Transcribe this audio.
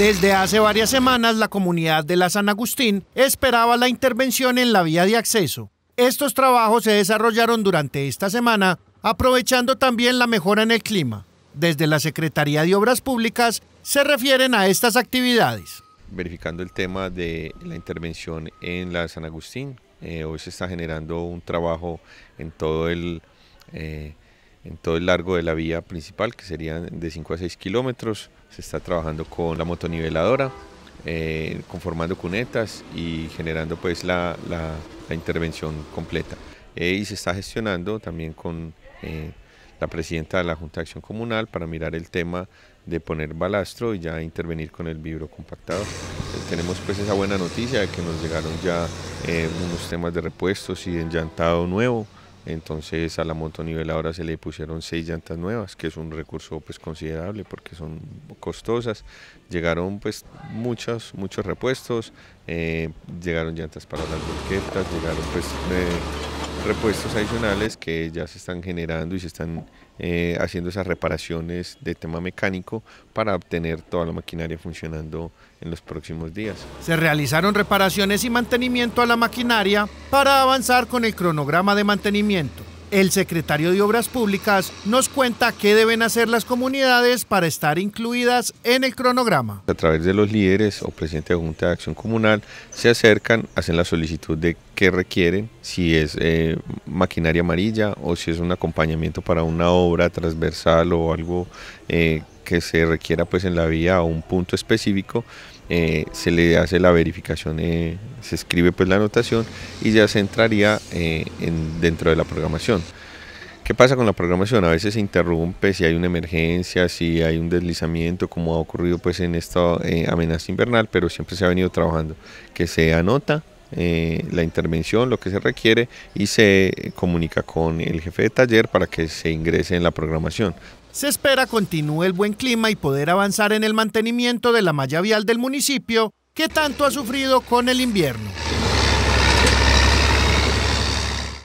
Desde hace varias semanas, la comunidad de la San Agustín esperaba la intervención en la vía de acceso. Estos trabajos se desarrollaron durante esta semana, aprovechando también la mejora en el clima. Desde la Secretaría de Obras Públicas se refieren a estas actividades. Verificando el tema de la intervención en la San Agustín, eh, hoy se está generando un trabajo en todo el... Eh, en todo el largo de la vía principal, que serían de 5 a 6 kilómetros. Se está trabajando con la motoniveladora, eh, conformando cunetas y generando pues la, intervención completa. Eh, y se está gestionando también con eh, la presidenta de la Junta de Acción Comunal para mirar el tema de poner balastro y ya intervenir con el vibro compactado. tenemos pues esa buena noticia de que nos llegaron ya unos temas de repuestos y de enllantado nuevo. Entonces a la ahora se le pusieron seis llantas nuevas, que es un recurso pues considerable porque son costosas. Llegaron pues muchos, muchos repuestos, eh, llegaron llantas para las volquetas, llegaron pues... Eh, repuestos adicionales que ya se están generando y se están eh, haciendo esas reparaciones de tema mecánico para obtener toda la maquinaria funcionando en los próximos días. Se realizaron reparaciones y mantenimiento a la maquinaria para avanzar con el cronograma de mantenimiento. El secretario de Obras Públicas nos cuenta qué deben hacer las comunidades para estar incluidas en el cronograma. A través de los líderes o presidente de Junta de Acción Comunal se acercan, hacen la solicitud de qué requieren, si es eh, maquinaria amarilla o si es un acompañamiento para una obra transversal o algo eh, que se requiera pues en la vía o un punto específico eh, se le hace la verificación, eh, se escribe pues la anotación y ya se entraría eh, en, dentro de la programación. ¿Qué pasa con la programación? A veces se interrumpe si hay una emergencia, si hay un deslizamiento, como ha ocurrido pues en esta amenaza invernal, pero siempre se ha venido trabajando, que se anota eh, la intervención, lo que se requiere y se comunica con el jefe de taller para que se ingrese en la programación. Se espera continúe el buen clima y poder avanzar en el mantenimiento de la malla vial del municipio que tanto ha sufrido con el invierno.